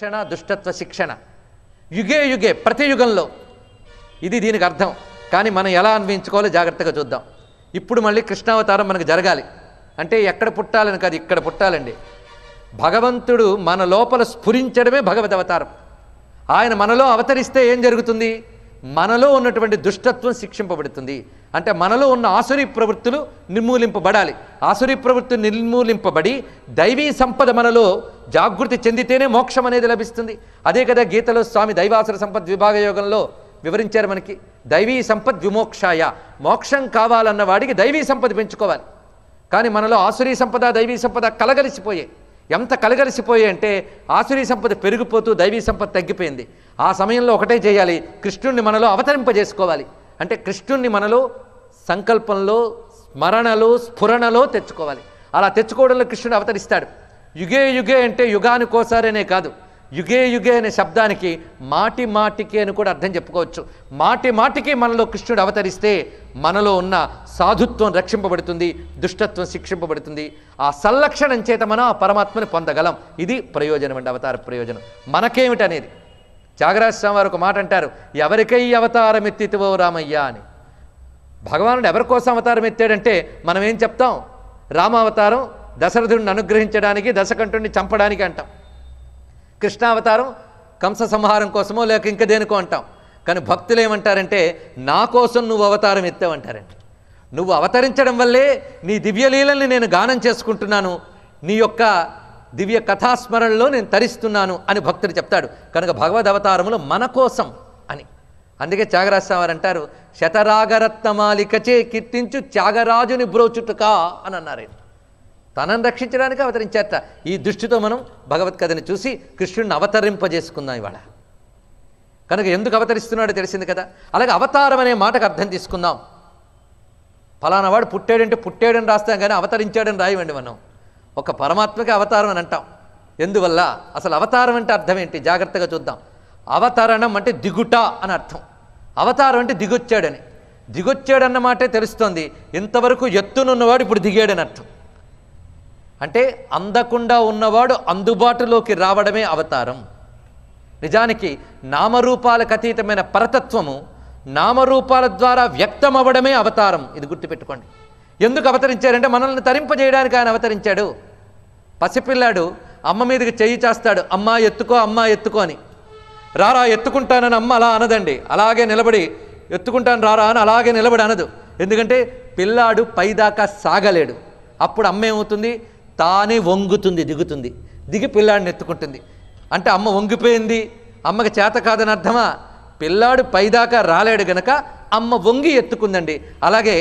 శిక్షణ దుష్టత్వ శిక్షణ యుగే యుగే ప్రతి యుగంలో ఇది దీనికి అర్థం కానీ మనం ఎలా అనిపించుకోవాలో జాగ్రత్తగా చూద్దాం ఇప్పుడు మళ్ళీ కృష్ణావతారం మనకు జరగాలి అంటే ఎక్కడ పుట్టాలని కాదు ఇక్కడ పుట్టాలండి భగవంతుడు మన లోపల స్ఫురించడమే భగవద్ అవతారం ఆయన మనలో అవతరిస్తే ఏం జరుగుతుంది మనలో ఉన్నటువంటి దుష్టత్వం శిక్షింపబడుతుంది అంటే మనలో ఉన్న ఆసురీ ప్రవృత్తులు నిర్మూలింపబడాలి ఆసురీ ప్రవృత్తులు నిర్మూలింపబడి దైవీ సంపద మనలో జాగృతి చెందితేనే మోక్షం అనేది లభిస్తుంది అదే కదా గీతలో స్వామి దైవాసుర సంపద్ విభాగ యోగంలో వివరించారు మనకి దైవీ సంపద్ విమోక్షాయ మోక్షం కావాలన్న వాడికి దైవీ సంపద పెంచుకోవాలి కానీ మనలో ఆసురీ సంపద దైవీ సంపద కలగలిసిపోయాయి ఎంత కలగలిసిపోయి అంటే ఆసురీ సంపద పెరిగిపోతూ దైవీ సంపద తగ్గిపోయింది ఆ సమయంలో ఒకటే చేయాలి కృష్ణుణ్ణి మనలో అవతరింపజేసుకోవాలి అంటే కృష్ణుణ్ణి మనలో సంకల్పంలో స్మరణలో స్ఫురణలో తెచ్చుకోవాలి అలా తెచ్చుకోవడంలో కృష్ణుడు అవతరిస్తాడు యుగే యుగే అంటే యుగానికోసారనే కాదు యుగే యుగే అనే శబ్దానికి మాటి మాటికి అని కూడా అర్థం చెప్పుకోవచ్చు మాటి మాటికి మనలో కృష్ణుడు అవతరిస్తే మనలో ఉన్న సాధుత్వం రక్షింపబడుతుంది దుష్టత్వం శిక్షింపబడుతుంది ఆ సంలక్షణం చేత మనం ఆ పరమాత్మని పొందగలం ఇది ప్రయోజనం అండి అవతార ప్రయోజనం మనకేమిటనేది స్వామి వారు ఒక మాట అంటారు ఎవరికై అవతారం ఎత్తితివో రామయ్య అని భగవానుడు ఎవరి కోసం అవతారం ఎత్తాడంటే మనం ఏం చెప్తాం రామావతారం దశరథుడిని అనుగ్రహించడానికి దశకంఠుడిని చంపడానికి అంటాం కృష్ణావతారం కంస సంహారం కోసమో లేక ఇంక దేనికో అంటాం కానీ భక్తులు ఏమంటారంటే నా కోసం నువ్వు అవతారం ఎత్తావంటారంట నువ్వు అవతరించడం వల్లే నీ దివ్యలీలని నేను గానం చేసుకుంటున్నాను నీ యొక్క దివ్య కథాస్మరణలో నేను తరిస్తున్నాను అని భక్తుడు చెప్తాడు కనుక భగవద్ అవతారములో మన కోసం అని అందుకే త్యాగరాజస్వామి అంటారు శతరాగరత్నమాలికచే కీర్తించు త్యాగరాజుని బ్రోచుటకా అని అన్నారు తనను రక్షించడానికి అవతరించారట ఈ దృష్టితో మనం భగవత్ కథని చూసి కృష్ణుడిని అవతరింపజేసుకుందాం ఇవాళ కనుక ఎందుకు అవతరిస్తున్నాడో తెలిసింది కదా అలాగే అవతారం అనే మాటకు అర్థం తీసుకుందాం ఫలానా వాడు పుట్టాడంటే పుట్టాడని రాస్తాం కానీ అవతరించాడని రాయవండి మనం ఒక పరమాత్మకి అవతారం అని అంటాం ఎందువల్ల అసలు అవతారం అంటే అర్థం ఏంటి జాగ్రత్తగా చూద్దాం అవతరణం అంటే దిగుట అని అర్థం అవతారం అంటే దిగొచ్చాడని దిగొచ్చాడన్న మాటే తెలుస్తోంది ఇంతవరకు ఎత్తునున్నవాడు ఇప్పుడు దిగాడని అర్థం అంటే అందకుండా ఉన్నవాడు అందుబాటులోకి రావడమే అవతారం నిజానికి నామరూపాలకు అతీతమైన పరతత్వము నామరూపాల ద్వారా వ్యక్తమవ్వడమే అవతారం ఇది గుర్తుపెట్టుకోండి ఎందుకు అవతరించారంటే మనల్ని తరింపజేయడానికి ఆయన అవతరించాడు పసిపిల్లాడు అమ్మ మీదకి చెయ్యి చేస్తాడు అమ్మ ఎత్తుకో అమ్మ ఎత్తుకో అని రారా ఎత్తుకుంటానని అమ్మ అలా అనదండి అలాగే నిలబడి ఎత్తుకుంటాను రారా అని అలాగే నిలబడి అనదు ఎందుకంటే పిల్లాడు పైదాకా సాగలేడు అప్పుడు అమ్మ ఏమవుతుంది తానే వంగుతుంది దిగుతుంది దిగి పిల్లాడిని ఎత్తుకుంటుంది అంటే అమ్మ వంగిపోయింది అమ్మకి చేత కాదని అర్థమా పిల్లాడు పైదాకా రాలేడు గనక అమ్మ వంగి ఎత్తుకుందండి అలాగే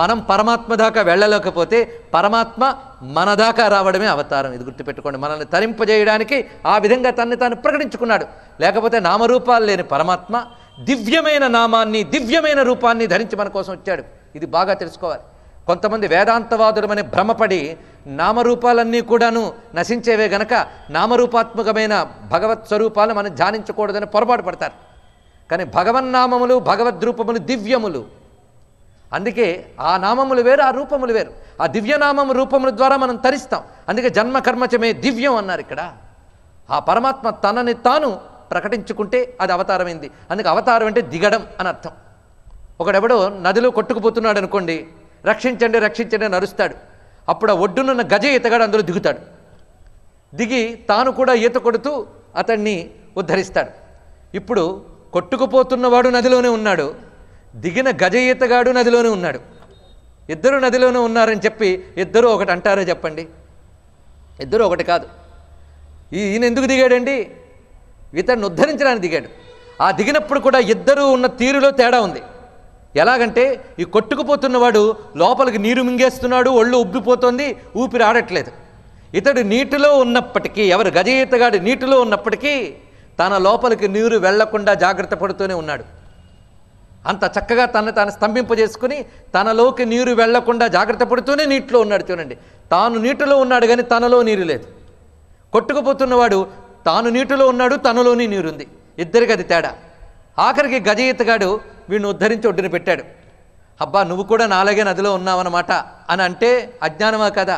మనం పరమాత్మ దాకా వెళ్ళలేకపోతే పరమాత్మ మన దాకా రావడమే అవతారం ఇది గుర్తుపెట్టుకోండి మనల్ని తరింపజేయడానికి ఆ విధంగా తన్ని తాను ప్రకటించుకున్నాడు లేకపోతే నామరూపాలు లేని పరమాత్మ దివ్యమైన నామాన్ని దివ్యమైన రూపాన్ని ధరించి మన కోసం వచ్చాడు ఇది బాగా తెలుసుకోవాలి కొంతమంది వేదాంతవాదులమని భ్రమపడి నామరూపాలన్నీ కూడాను నశించేవే గనక నామరూపాత్మకమైన భగవత్ స్వరూపాలను మనం ధ్యానించకూడదని పొరపాటు పడతారు కానీ భగవన్నామములు రూపములు దివ్యములు అందుకే ఆ నామములు వేరు ఆ రూపములు వేరు ఆ దివ్యనామం రూపముల ద్వారా మనం తరిస్తాం అందుకే జన్మ కర్మచమే దివ్యం అన్నారు ఇక్కడ ఆ పరమాత్మ తనని తాను ప్రకటించుకుంటే అది అవతారమైంది అందుకే అవతారం అంటే దిగడం అని అర్థం ఒకడెవడో నదిలో కొట్టుకుపోతున్నాడు అనుకోండి రక్షించండి రక్షించండి అని అరుస్తాడు అప్పుడు ఆ ఒడ్డునున్న గజ ఈతగాడు అందులో దిగుతాడు దిగి తాను కూడా ఈత కొడుతూ అతన్ని ఉద్ధరిస్తాడు ఇప్పుడు కొట్టుకుపోతున్నవాడు నదిలోనే ఉన్నాడు దిగిన గజ ఈతగాడు నదిలోనే ఉన్నాడు ఇద్దరు నదిలోనే ఉన్నారని చెప్పి ఇద్దరు ఒకటి అంటారో చెప్పండి ఇద్దరు ఒకటి కాదు ఈయన ఎందుకు దిగాడండి ఇతన్ని ఉద్ధరించడానికి దిగాడు ఆ దిగినప్పుడు కూడా ఇద్దరు ఉన్న తీరులో తేడా ఉంది ఎలాగంటే ఈ కొట్టుకుపోతున్నవాడు లోపలికి నీరు మింగేస్తున్నాడు ఒళ్ళు ఉబ్బిపోతుంది ఊపిరి ఆడట్లేదు ఇతడు నీటిలో ఉన్నప్పటికీ ఎవరు గజ ఈతగాడు నీటిలో ఉన్నప్పటికీ తన లోపలికి నీరు వెళ్లకుండా జాగ్రత్త పడుతూనే ఉన్నాడు అంత చక్కగా తన తాను స్తంభింపజేసుకుని తనలోకి నీరు వెళ్లకుండా జాగ్రత్త పడుతూనే నీటిలో ఉన్నాడు చూడండి తాను నీటిలో ఉన్నాడు కానీ తనలో నీరు లేదు కొట్టుకుపోతున్నవాడు తాను నీటిలో ఉన్నాడు తనలోని నీరుంది ఇద్దరికి అది తేడా ఆఖరికి గజయితగాడు వీడిని ఉద్ధరించి ఒడ్డున పెట్టాడు అబ్బా నువ్వు కూడా నాలాగే నదిలో ఉన్నావన్నమాట అని అంటే అజ్ఞానమా కదా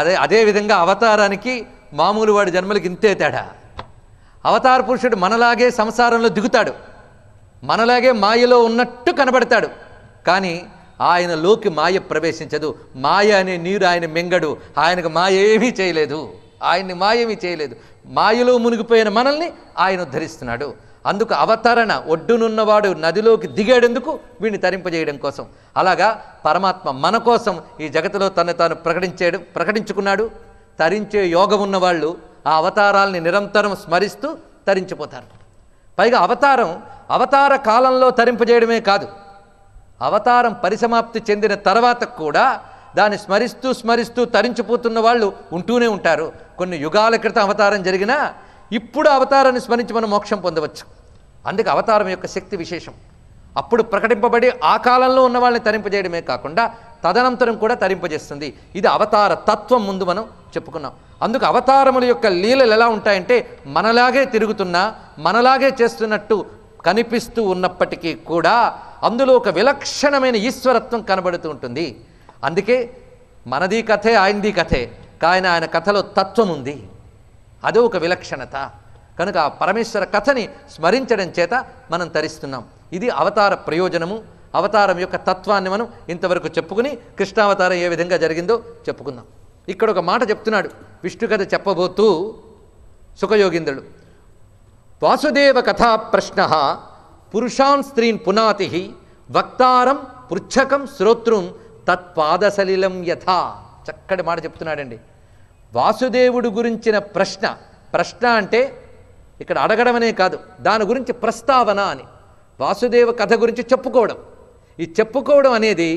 అదే అదేవిధంగా అవతారానికి మామూలు వాడి జన్మలకి ఇంతే తేడా అవతార పురుషుడు మనలాగే సంసారంలో దిగుతాడు మనలాగే మాయలో ఉన్నట్టు కనబడతాడు కానీ ఆయనలోకి మాయ ప్రవేశించదు మాయ అనే నీరు ఆయన మింగడు ఆయనకు మాయ ఏమీ చేయలేదు ఆయన్ని ఏమీ చేయలేదు మాయలో మునిగిపోయిన మనల్ని ఆయన ఉద్ధరిస్తున్నాడు అందుకు అవతరణ ఒడ్డునున్నవాడు నదిలోకి దిగేడెందుకు వీడిని తరింపజేయడం కోసం అలాగా పరమాత్మ మన కోసం ఈ జగత్తులో తను తాను ప్రకటించేయడం ప్రకటించుకున్నాడు తరించే యోగం ఉన్నవాళ్ళు ఆ అవతారాల్ని నిరంతరం స్మరిస్తూ తరించిపోతారు పైగా అవతారం అవతార కాలంలో తరింపజేయడమే కాదు అవతారం పరిసమాప్తి చెందిన తర్వాత కూడా దాన్ని స్మరిస్తూ స్మరిస్తూ తరించిపోతున్న వాళ్ళు ఉంటూనే ఉంటారు కొన్ని యుగాల క్రితం అవతారం జరిగినా ఇప్పుడు అవతారాన్ని స్మరించి మనం మోక్షం పొందవచ్చు అందుకే అవతారం యొక్క శక్తి విశేషం అప్పుడు ప్రకటింపబడి ఆ కాలంలో ఉన్న వాళ్ళని తరింపజేయడమే కాకుండా తదనంతరం కూడా తరింపజేస్తుంది ఇది అవతార తత్వం ముందు మనం చెప్పుకున్నాం అందుకు అవతారముల యొక్క లీలలు ఎలా ఉంటాయంటే మనలాగే తిరుగుతున్నా మనలాగే చేస్తున్నట్టు కనిపిస్తూ ఉన్నప్పటికీ కూడా అందులో ఒక విలక్షణమైన ఈశ్వరత్వం కనబడుతూ ఉంటుంది అందుకే మనది కథే ఆయనది కథే కానీ ఆయన కథలో తత్వం ఉంది అదే ఒక విలక్షణత కనుక ఆ పరమేశ్వర కథని స్మరించడం చేత మనం తరిస్తున్నాం ఇది అవతార ప్రయోజనము అవతారం యొక్క తత్వాన్ని మనం ఇంతవరకు చెప్పుకుని కృష్ణావతారం ఏ విధంగా జరిగిందో చెప్పుకుందాం ఇక్కడ ఒక మాట చెప్తున్నాడు విష్ణు కథ చెప్పబోతూ సుఖయోగింద్రుడు వాసుదేవ కథా ప్రశ్న పురుషాన్ స్త్రీన్ పునాతి వక్తారం పృచ్ఛకం శ్రోతృం తత్పాదసలిలం యథా చక్కటి మాట చెప్తున్నాడండి వాసుదేవుడు గురించిన ప్రశ్న ప్రశ్న అంటే ఇక్కడ అడగడమనే కాదు దాని గురించి ప్రస్తావన అని వాసుదేవ కథ గురించి చెప్పుకోవడం ఈ చెప్పుకోవడం అనేది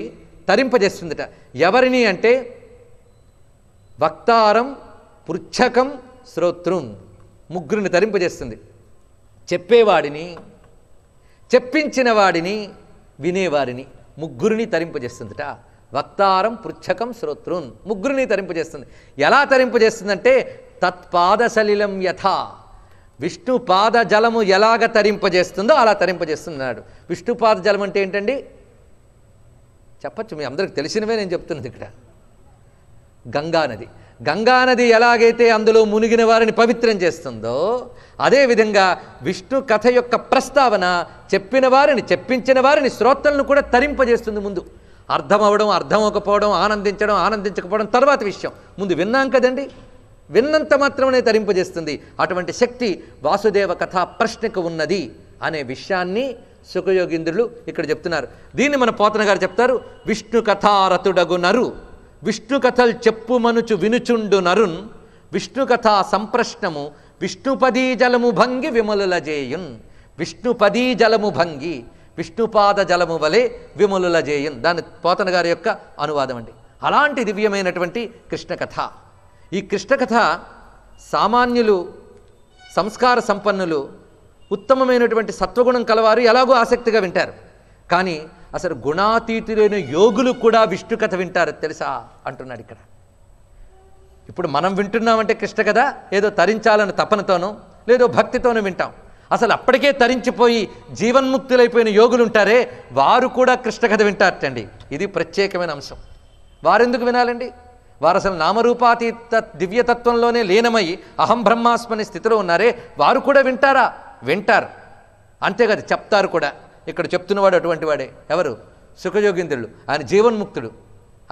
తరింపజేస్తుందట ఎవరిని అంటే వక్తారం పృచ్ఛకం శ్రోత్రుం ముగ్గురిని తరింపజేస్తుంది చెప్పేవాడిని చెప్పించిన వాడిని వినేవారిని ముగ్గురిని తరింపజేస్తుందిట వక్తారం పృచ్ఛకం శ్రోత్రున్ ముగ్గురిని తరింపజేస్తుంది ఎలా తరింపజేస్తుందంటే సలిలం యథ విష్ణు పాద జలము ఎలాగ తరింపజేస్తుందో అలా తరింపజేస్తున్నాడు విష్ణు పాద జలం అంటే ఏంటండి చెప్పచ్చు మీ అందరికి తెలిసినవే నేను చెప్తున్నాను ఇక్కడ గంగానది గంగానది ఎలాగైతే అందులో మునిగిన వారిని పవిత్రం చేస్తుందో అదేవిధంగా విష్ణు కథ యొక్క ప్రస్తావన చెప్పిన వారిని చెప్పించిన వారిని శ్రోతలను కూడా తరింపజేస్తుంది ముందు అర్థమవడం అర్థమవకపోవడం ఆనందించడం ఆనందించకపోవడం తర్వాత విషయం ముందు విన్నాం కదండి విన్నంత మాత్రమే తరింపజేస్తుంది అటువంటి శక్తి వాసుదేవ కథ ప్రశ్నకు ఉన్నది అనే విషయాన్ని సుఖయోగింద్రులు ఇక్కడ చెప్తున్నారు దీన్ని మన పోతన గారు చెప్తారు విష్ణు నరు విష్ణు కథలు మనుచు వినుచుండు నరున్ విష్ణు కథా సంప్రశ్నము విష్ణుపదీ జలము భంగి విమలులజేయున్ విష్ణుపదీ జలము భంగి విష్ణుపాద జలము వలె విమలులజేయున్ దాని పోతన గారి యొక్క అనువాదం అండి అలాంటి దివ్యమైనటువంటి కృష్ణకథ ఈ కృష్ణకథ సామాన్యులు సంస్కార సంపన్నులు ఉత్తమమైనటువంటి సత్వగుణం కలవారు ఎలాగో ఆసక్తిగా వింటారు కానీ అసలు గుణాతీతులైన యోగులు కూడా విష్ణు కథ వింటారు తెలుసా అంటున్నాడు ఇక్కడ ఇప్పుడు మనం వింటున్నామంటే కృష్ణ కథ ఏదో తరించాలని తపనతోనో లేదో భక్తితోనూ వింటాం అసలు అప్పటికే తరించిపోయి జీవన్ముక్తులైపోయిన యోగులు ఉంటారే వారు కూడా కృష్ణ కథ వింటారటండి ఇది ప్రత్యేకమైన అంశం వారెందుకు వినాలండి వారు అసలు నామరూపాతీత దివ్యతత్వంలోనే లీనమై అహం బ్రహ్మాస్మని స్థితిలో ఉన్నారే వారు కూడా వింటారా వింటారు అంతేకాదు చెప్తారు కూడా ఇక్కడ చెప్తున్నవాడు అటువంటి వాడే ఎవరు సుఖజోగింద్రుడు ఆయన జీవన్ముక్తుడు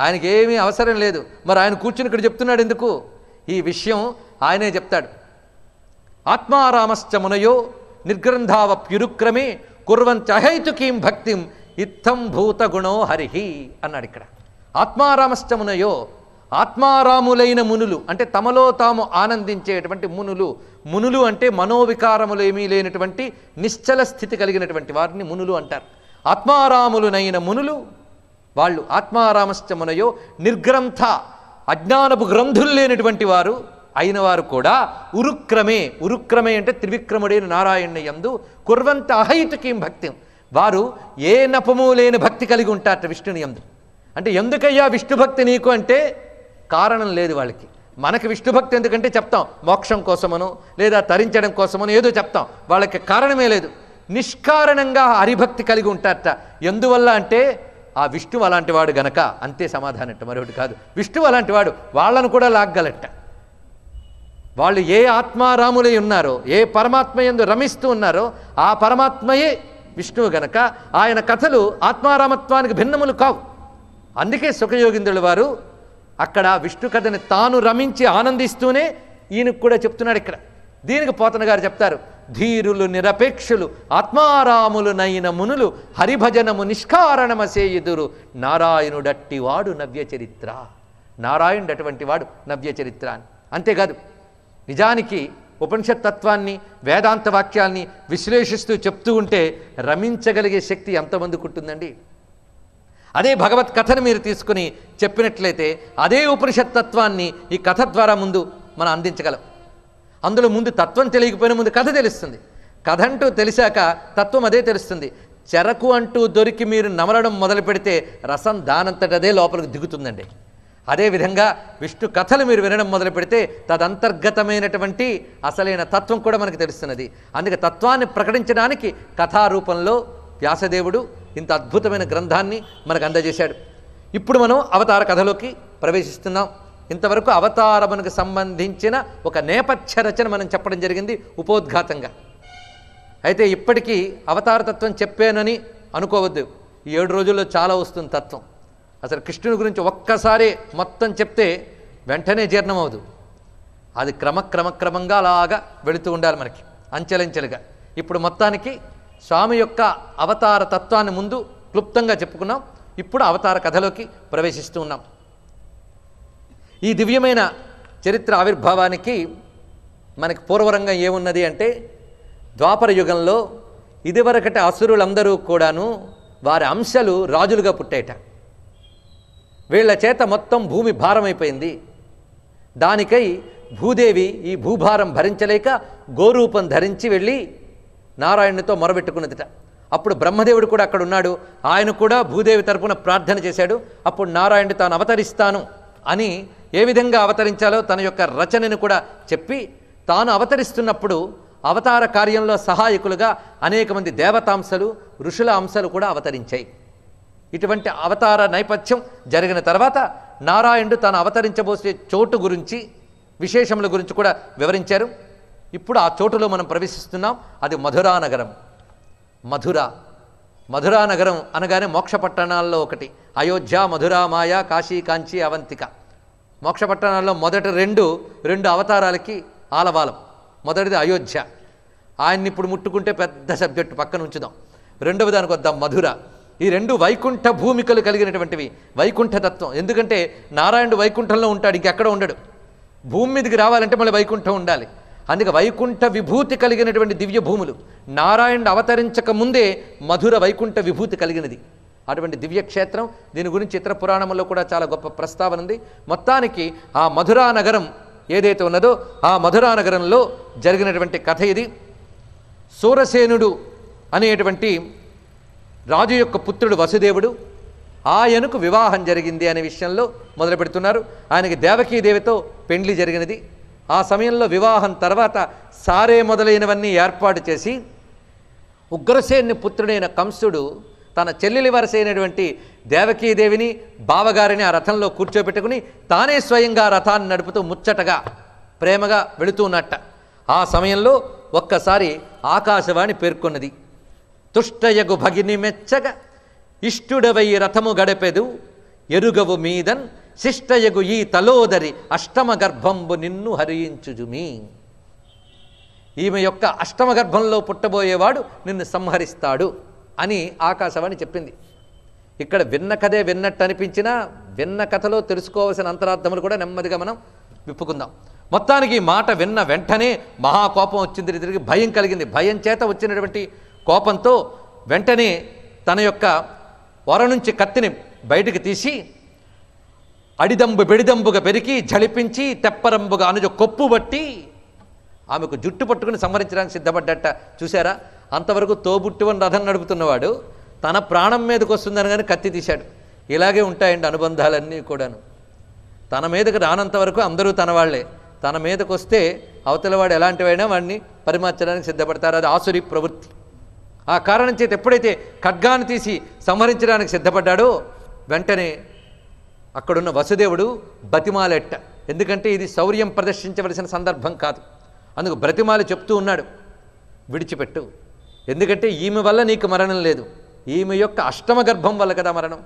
ఆయనకి ఏమీ అవసరం లేదు మరి ఆయన కూర్చుని ఇక్కడ చెప్తున్నాడు ఎందుకు ఈ విషయం ఆయనే చెప్తాడు ఆత్మారామశ్చ మునయో నిర్గ్రంథావప్యురుక్రమే కుర్వంత్యహైతుకీం భక్తిం ఇత్తం భూతగుణో హరిహి అన్నాడు ఇక్కడ ఆత్మారామశ్చమునయో ఆత్మారాములైన మునులు అంటే తమలో తాము ఆనందించేటువంటి మునులు మునులు అంటే మనోవికారములు ఏమీ లేనటువంటి నిశ్చల స్థితి కలిగినటువంటి వారిని మునులు అంటారు ఆత్మారాములునైన మునులు వాళ్ళు ఆత్మారామశ్చమునయో నిర్గ్రంథ అజ్ఞానపు గ్రంథులు లేనటువంటి వారు అయిన వారు కూడా ఉరుక్రమే ఉరుక్రమే అంటే త్రివిక్రముడైన నారాయణ యందు కుర్వంత అహైతుకీం భక్తి వారు ఏ నపము లేని భక్తి కలిగి ఉంటారట విష్ణుని యందు అంటే ఎందుకయ్యా విష్ణుభక్తి నీకు అంటే కారణం లేదు వాళ్ళకి మనకి విష్ణుభక్తి ఎందుకంటే చెప్తాం మోక్షం కోసమను లేదా తరించడం కోసమను ఏదో చెప్తాం వాళ్ళకి కారణమే లేదు నిష్కారణంగా హరిభక్తి కలిగి ఉంటారట ఎందువల్ల అంటే ఆ విష్ణువు అలాంటి వాడు గనక అంతే సమాధానం అంట మరొకటి కాదు విష్ణువు అలాంటి వాడు వాళ్ళను కూడా లాగ్గలట వాళ్ళు ఏ ఆత్మారాములై ఉన్నారో ఏ పరమాత్మ ఎందు రమిస్తూ ఉన్నారో ఆ పరమాత్మయే విష్ణువు గనక ఆయన కథలు ఆత్మారామత్వానికి భిన్నములు కావు అందుకే సుఖయోగిందుల వారు అక్కడ విష్ణు కథని తాను రమించి ఆనందిస్తూనే ఈయనకు కూడా చెప్తున్నాడు ఇక్కడ దీనికి పోతన గారు చెప్తారు ధీరులు నిరపేక్షులు ఆత్మారాములు నైన మునులు హరిభజనము నిష్కారణమసేయుదురు నారాయణుడట్టివాడు నవ్య చరిత్ర నారాయణుడు అటువంటి వాడు నవ్య చరిత్ర అని అంతేకాదు నిజానికి ఉపనిషత్ తత్వాన్ని వేదాంత వాక్యాల్ని విశ్లేషిస్తూ చెప్తూ ఉంటే రమించగలిగే శక్తి ఎంతమందికి ఉంటుందండి అదే భగవత్ కథను మీరు తీసుకుని చెప్పినట్లయితే అదే ఉపనిషత్ తత్వాన్ని ఈ కథ ద్వారా ముందు మనం అందించగలం అందులో ముందు తత్వం తెలియకపోయిన ముందు కథ తెలుస్తుంది కథ అంటూ తెలిసాక తత్వం అదే తెలుస్తుంది చెరకు అంటూ దొరికి మీరు నమలడం మొదలు పెడితే రసం దానంతటదే లోపలికి దిగుతుందండి అదేవిధంగా విష్ణు కథలు మీరు వినడం మొదలు పెడితే తదంతర్గతమైనటువంటి అసలైన తత్వం కూడా మనకు తెలుస్తున్నది అందుకే తత్వాన్ని ప్రకటించడానికి కథారూపంలో వ్యాసదేవుడు ఇంత అద్భుతమైన గ్రంథాన్ని మనకు అందజేశాడు ఇప్పుడు మనం అవతార కథలోకి ప్రవేశిస్తున్నాం ఇంతవరకు అవతారమునికి సంబంధించిన ఒక నేపథ్య రచన మనం చెప్పడం జరిగింది ఉపోద్ఘాతంగా అయితే ఇప్పటికీ అవతార తత్వం చెప్పానని అనుకోవద్దు ఈ ఏడు రోజుల్లో చాలా వస్తుంది తత్వం అసలు కృష్ణుని గురించి ఒక్కసారి మొత్తం చెప్తే వెంటనే జీర్ణమవదు అది క్రమక్రమక్రమంగా అలాగా వెళుతూ ఉండాలి మనకి అంచెలంచెలుగా ఇప్పుడు మొత్తానికి స్వామి యొక్క అవతార తత్వాన్ని ముందు క్లుప్తంగా చెప్పుకున్నాం ఇప్పుడు అవతార కథలోకి ప్రవేశిస్తూ ఉన్నాం ఈ దివ్యమైన చరిత్ర ఆవిర్భావానికి మనకి పూర్వరంగం ఏమున్నది అంటే ద్వాపర యుగంలో ఇదివరకటి అసురులందరూ కూడాను వారి అంశాలు రాజులుగా పుట్టేట వీళ్ల చేత మొత్తం భూమి భారమైపోయింది దానికై భూదేవి ఈ భూభారం భరించలేక గోరూపం ధరించి వెళ్ళి నారాయణునితో మొరబెట్టుకున్నదిట అప్పుడు బ్రహ్మదేవుడు కూడా అక్కడ ఉన్నాడు ఆయన కూడా భూదేవి తరపున ప్రార్థన చేశాడు అప్పుడు నారాయణుడు తాను అవతరిస్తాను అని ఏ విధంగా అవతరించాలో తన యొక్క రచనను కూడా చెప్పి తాను అవతరిస్తున్నప్పుడు అవతార కార్యంలో సహాయకులుగా అనేక మంది దేవతాంశలు ఋషుల అంశాలు కూడా అవతరించాయి ఇటువంటి అవతార నేపథ్యం జరిగిన తర్వాత నారాయణుడు తాను అవతరించబోసే చోటు గురించి విశేషముల గురించి కూడా వివరించారు ఇప్పుడు ఆ చోటులో మనం ప్రవేశిస్తున్నాం అది మధురా నగరం మధుర మధురా నగరం అనగానే మోక్ష పట్టణాల్లో ఒకటి అయోధ్య మధురా మాయ కాశీ కాంచి అవంతిక మోక్ష పట్టణాల్లో మొదటి రెండు రెండు అవతారాలకి ఆలవాలం మొదటిది అయోధ్య ఆయన్ని ఇప్పుడు ముట్టుకుంటే పెద్ద సబ్జెక్టు పక్కన ఉంచుదాం రెండవ దానికి వద్దాం మధుర ఈ రెండు వైకుంఠ భూమికలు కలిగినటువంటివి వైకుంఠతత్వం ఎందుకంటే నారాయణుడు వైకుంఠంలో ఉంటాడు ఇంకెక్కడ ఉండడు భూమి మీదకి రావాలంటే మళ్ళీ వైకుంఠం ఉండాలి అందుకే వైకుంఠ విభూతి కలిగినటువంటి దివ్య భూములు నారాయణుడు అవతరించక ముందే మధుర వైకుంఠ విభూతి కలిగినది అటువంటి దివ్యక్షేత్రం దీని గురించి ఇతర పురాణంలో కూడా చాలా గొప్ప ప్రస్తావన ఉంది మొత్తానికి ఆ మధురా నగరం ఏదైతే ఉన్నదో ఆ మధురా నగరంలో జరిగినటువంటి కథ ఇది సూరసేనుడు అనేటువంటి రాజు యొక్క పుత్రుడు వసుదేవుడు ఆయనకు వివాహం జరిగింది అనే విషయంలో మొదలు పెడుతున్నారు ఆయనకి దేవకీదేవితో పెండ్లి జరిగినది ఆ సమయంలో వివాహం తర్వాత సారే మొదలైనవన్నీ ఏర్పాటు చేసి ఉగ్రసేని పుత్రుడైన కంసుడు తన చెల్లెలి వరసైనటువంటి దేవకీదేవిని బావగారిని ఆ రథంలో కూర్చోబెట్టుకుని తానే స్వయంగా రథాన్ని నడుపుతూ ముచ్చటగా ప్రేమగా వెళుతూనట్ట ఆ సమయంలో ఒక్కసారి ఆకాశవాణి పేర్కొన్నది తుష్టయగు భగిని మెచ్చగా ఇష్టుడవై రథము గడపెదు ఎరుగవు మీదన్ శిష్టయగు ఈ తలోదరి అష్టమ గర్భంబు నిన్ను హరించుజుమి ఈమె యొక్క అష్టమ గర్భంలో పుట్టబోయేవాడు నిన్ను సంహరిస్తాడు అని ఆకాశవాణి చెప్పింది ఇక్కడ విన్న కథే విన్నట్టు అనిపించినా విన్న కథలో తెలుసుకోవాల్సిన అంతరార్థములు కూడా నెమ్మదిగా మనం విప్పుకుందాం మొత్తానికి ఈ మాట విన్న వెంటనే మహాకోపం వచ్చింది తిరిగి భయం కలిగింది భయం చేత వచ్చినటువంటి కోపంతో వెంటనే తన యొక్క వర నుంచి కత్తిని బయటికి తీసి అడిదంబు బెడిదంబుగా పెరిగి జలిపించి తెప్పరంబుగా అనుజ కొప్పు బట్టి ఆమెకు జుట్టు పట్టుకుని సంవరించడానికి సిద్ధపడ్డట చూసారా అంతవరకు తోబుట్టువని రథం నడుపుతున్నవాడు తన ప్రాణం మీదకి వస్తుందని కానీ కత్తి తీశాడు ఇలాగే ఉంటాయండి అనుబంధాలన్నీ కూడాను తన మీదకు రానంత వరకు అందరూ తన వాళ్లే తన మీదకు వస్తే అవతలవాడు ఎలాంటివైనా వాడిని పరిమార్చడానికి సిద్ధపడతారు అది ఆసురి ప్రవృత్తి ఆ కారణం చేత ఎప్పుడైతే ఖడ్గాను తీసి సంహరించడానికి సిద్ధపడ్డాడో వెంటనే అక్కడున్న వసుదేవుడు బతిమాలెట్ట ఎందుకంటే ఇది శౌర్యం ప్రదర్శించవలసిన సందర్భం కాదు అందుకు బ్రతిమాల చెప్తూ ఉన్నాడు విడిచిపెట్టు ఎందుకంటే ఈమె వల్ల నీకు మరణం లేదు ఈమె యొక్క అష్టమ గర్భం వల్ల కదా మరణం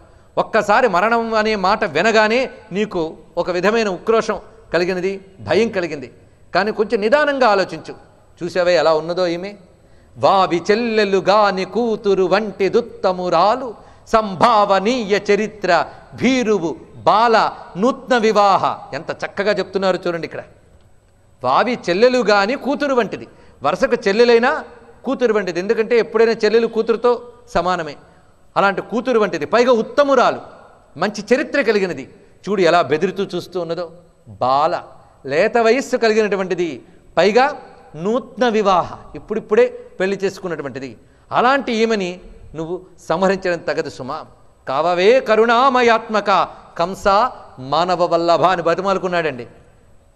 ఒక్కసారి మరణం అనే మాట వినగానే నీకు ఒక విధమైన ఉక్రోషం కలిగినది భయం కలిగింది కానీ కొంచెం నిదానంగా ఆలోచించు చూసావే ఎలా ఉన్నదో ఈమె వావి చెల్లెలుగాని కూతురు వంటి దుత్తమురాలు సంభావనీయ చరిత్ర భీరువు బాల నూత్న వివాహ ఎంత చక్కగా చెప్తున్నారు చూడండి ఇక్కడ వావి చెల్లెలు కానీ కూతురు వంటిది వరుసకు చెల్లెలైనా కూతురు వంటిది ఎందుకంటే ఎప్పుడైనా చెల్లెలు కూతురుతో సమానమే అలాంటి కూతురు వంటిది పైగా ఉత్తమురాలు మంచి చరిత్ర కలిగినది చూడు ఎలా బెదిరుతూ చూస్తూ ఉన్నదో బాల లేత వయస్సు కలిగినటువంటిది పైగా నూత్న వివాహ ఇప్పుడిప్పుడే పెళ్లి చేసుకున్నటువంటిది అలాంటి ఈమెని నువ్వు సంహరించడం తగదు సుమ కావవే కరుణామయాత్మక కంస మానవ వల్లభ అని బతిమాలుకున్నాడండి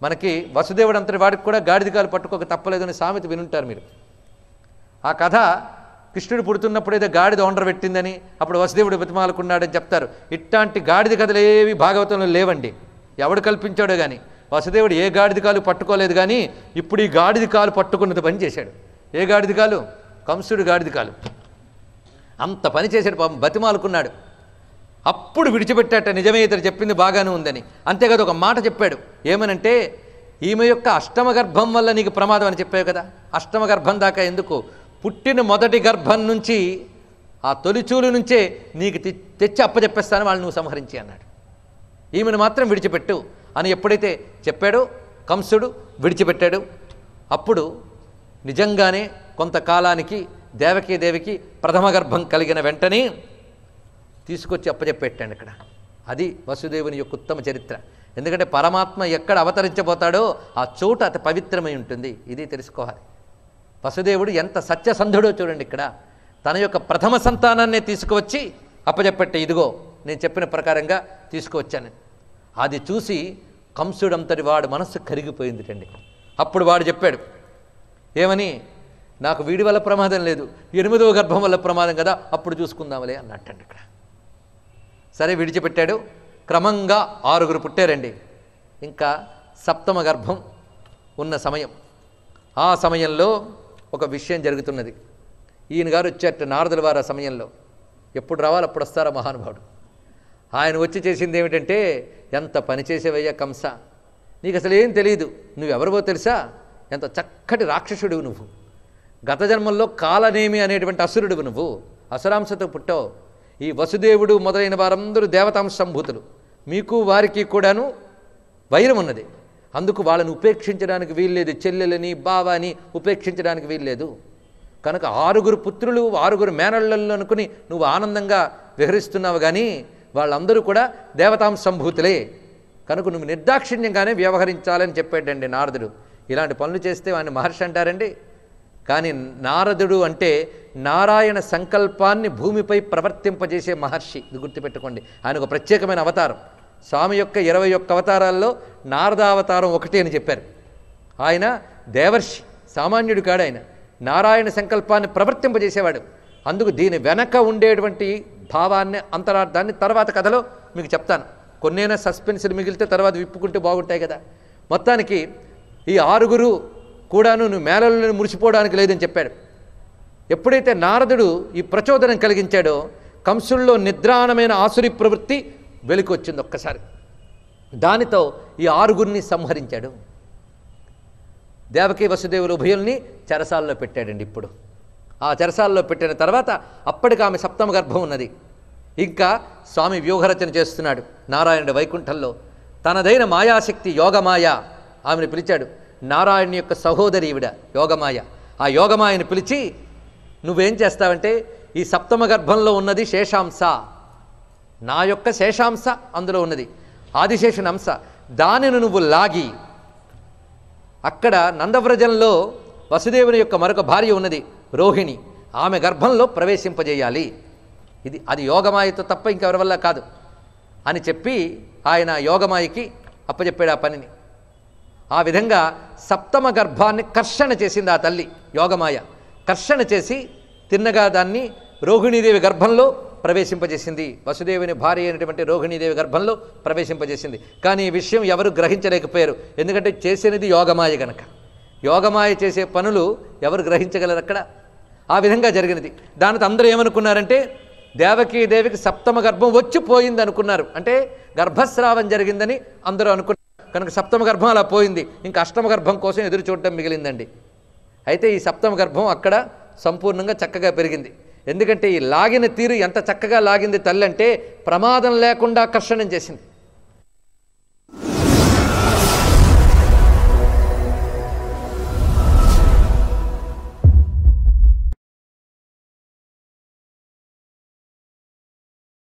మనకి వసుదేవుడు అంతటి వాడికి కూడా గాడిదిగాలు పట్టుకోక తప్పలేదని సామెత వినుంటారు మీరు ఆ కథ కృష్ణుడు పుడుతున్నప్పుడు ఏదో గాడిద ఒండర పెట్టిందని అప్పుడు వసుదేవుడు బతిమాలకున్నాడని చెప్తారు ఇట్లాంటి గాడిద కథలు ఏవి భాగవతంలో లేవండి ఎవడు కల్పించాడో కానీ వసుదేవుడు ఏ గాడిద కాలు పట్టుకోలేదు కానీ ఇప్పుడు ఈ గాడిద కాలు పట్టుకున్నది పని చేశాడు ఏ గాడిద కాలు కంసుడు గాడిద కాలు అంత పని చేసాడు పాపం బతిమాలుకున్నాడు అప్పుడు విడిచిపెట్టాట నిజమే చెప్పింది బాగానే ఉందని అంతేకాదు ఒక మాట చెప్పాడు ఏమనంటే ఈమె యొక్క అష్టమ గర్భం వల్ల నీకు ప్రమాదం అని చెప్పావు కదా అష్టమ గర్భం దాకా ఎందుకు పుట్టిన మొదటి గర్భం నుంచి ఆ తొలిచూలు నుంచే నీకు తెచ్చి అప్పచెప్పేస్తాను వాళ్ళు నువ్వు సంహరించి అన్నాడు ఈమెను మాత్రం విడిచిపెట్టు అని ఎప్పుడైతే చెప్పాడో కంసుడు విడిచిపెట్టాడు అప్పుడు నిజంగానే కొంతకాలానికి దేవకీదేవికి ప్రథమ గర్భం కలిగిన వెంటనే తీసుకొచ్చి అప్పచెప్పెట్టాడు ఇక్కడ అది వసుదేవుని యొక్క ఉత్తమ చరిత్ర ఎందుకంటే పరమాత్మ ఎక్కడ అవతరించబోతాడో ఆ చోట అతి పవిత్రమై ఉంటుంది ఇది తెలుసుకోవాలి వసుదేవుడు ఎంత సత్యసంధుడో చూడండి ఇక్కడ తన యొక్క ప్రథమ సంతానాన్ని తీసుకువచ్చి అప్పచెప్పట్టే ఇదిగో నేను చెప్పిన ప్రకారంగా తీసుకువచ్చాను అది చూసి కంసుడంతటి వాడు మనస్సు కరిగిపోయింది అండి అప్పుడు వాడు చెప్పాడు ఏమని నాకు వీడి వల్ల ప్రమాదం లేదు ఎనిమిదవ గర్భం వల్ల ప్రమాదం కదా అప్పుడు చూసుకుందాంలే అన్నట్టండి ఇక్కడ సరే విడిచిపెట్టాడు క్రమంగా ఆరుగురు పుట్టారండి ఇంకా సప్తమ గర్భం ఉన్న సమయం ఆ సమయంలో ఒక విషయం జరుగుతున్నది ఈయన గారు వచ్చేట నారదుల వారు ఆ సమయంలో ఎప్పుడు రావాలి అప్పుడు వస్తారా మహానుభావుడు ఆయన వచ్చి చేసింది ఏమిటంటే ఎంత పనిచేసేవయ్య కంస నీకు అసలు ఏం తెలియదు నువ్వెవరివో తెలుసా ఎంత చక్కటి రాక్షసుడు నువ్వు గత జన్మల్లో కాలనేమి అనేటువంటి అసురుడు నువ్వు అసురాంశతో పుట్టావు ఈ వసుదేవుడు మొదలైన వారందరూ దేవతాంశ సంభూతులు మీకు వారికి కూడాను వైరం ఉన్నది అందుకు వాళ్ళని ఉపేక్షించడానికి వీల్లేదు చెల్లెలని బావాని ఉపేక్షించడానికి వీల్లేదు కనుక ఆరుగురు పుత్రులు ఆరుగురు మేనళ్ళల్లో అనుకుని నువ్వు ఆనందంగా విహరిస్తున్నావు కానీ వాళ్ళందరూ కూడా దేవతాం సంభూతులే కనుక నువ్వు నిర్దాక్షిణ్యంగానే వ్యవహరించాలని చెప్పాడండి నారదుడు ఇలాంటి పనులు చేస్తే వాడిని మహర్షి అంటారండి కానీ నారదుడు అంటే నారాయణ సంకల్పాన్ని భూమిపై ప్రవర్తింపజేసే మహర్షి ఇది గుర్తుపెట్టుకోండి ఆయన ఒక ప్రత్యేకమైన అవతారం స్వామి యొక్క ఇరవై ఒక్క అవతారాల్లో నారదావతారం ఒకటి అని చెప్పారు ఆయన దేవర్షి సామాన్యుడు కాడు ఆయన నారాయణ సంకల్పాన్ని ప్రవర్తింపజేసేవాడు అందుకు దీని వెనక ఉండేటువంటి భావాన్ని అంతరార్థాన్ని తర్వాత కథలో మీకు చెప్తాను కొన్నైనా సస్పెన్స్లు మిగిలితే తర్వాత విప్పుకుంటే బాగుంటాయి కదా మొత్తానికి ఈ ఆరుగురు కూడాను నువ్వు మేళలను మురిసిపోవడానికి లేదని చెప్పాడు ఎప్పుడైతే నారదుడు ఈ ప్రచోదనం కలిగించాడో కంసుల్లో నిద్రాణమైన ఆసురి ప్రవృత్తి వెలికొచ్చింది ఒక్కసారి దానితో ఈ ఆరుగురిని సంహరించాడు దేవకీ వసుదేవులు ఉభయుల్ని చెరసాల్లో పెట్టాడండి ఇప్పుడు ఆ చెరసాల్లో పెట్టిన తర్వాత అప్పటికి ఆమె సప్తమ గర్భం ఉన్నది ఇంకా స్వామి వ్యూహరచన చేస్తున్నాడు నారాయణుడు వైకుంఠంలో తనదైన మాయాశక్తి యోగమాయ ఆమెను పిలిచాడు నారాయణ యొక్క సహోదరి ఈవిడ యోగమాయ ఆ యోగమాయను పిలిచి నువ్వేం చేస్తావంటే ఈ సప్తమ గర్భంలో ఉన్నది శేషాంశ నా యొక్క శేషాంశ అందులో ఉన్నది ఆదిశేషుని అంశ దానిని నువ్వు లాగి అక్కడ నందవ్రజంలో వసుదేవుని యొక్క మరొక భార్య ఉన్నది రోహిణి ఆమె గర్భంలో ప్రవేశింపజేయాలి ఇది అది యోగమాయతో తప్ప ఇంకెవరి వల్ల కాదు అని చెప్పి ఆయన యోగమాయకి అప్పచెప్పాడు ఆ పనిని ఆ విధంగా సప్తమ గర్భాన్ని కర్షణ చేసింది ఆ తల్లి యోగమాయ కర్షణ చేసి తిన్నగా దాన్ని రోహిణీదేవి గర్భంలో ప్రవేశింపజేసింది వసుదేవుని భార్య అయినటువంటి రోహిణీదేవి గర్భంలో ప్రవేశింపజేసింది కానీ ఈ విషయం ఎవరు గ్రహించలేకపోయారు ఎందుకంటే చేసినది యోగమాయ గనక యోగమాయ చేసే పనులు ఎవరు గ్రహించగలరు అక్కడ ఆ విధంగా జరిగినది దానితో అందరూ ఏమనుకున్నారంటే దేవకీదేవికి సప్తమ గర్భం వచ్చిపోయింది అనుకున్నారు అంటే గర్భస్రావం జరిగిందని అందరూ అనుకున్నారు కనుక సప్తమ గర్భం అలా పోయింది ఇంకా అష్టమ గర్భం కోసం ఎదురు చూడటం మిగిలిందండి అయితే ఈ సప్తమ గర్భం అక్కడ సంపూర్ణంగా చక్కగా పెరిగింది ఎందుకంటే ఈ లాగిన తీరు ఎంత చక్కగా లాగింది తల్లి అంటే ప్రమాదం లేకుండా కర్షణం చేసింది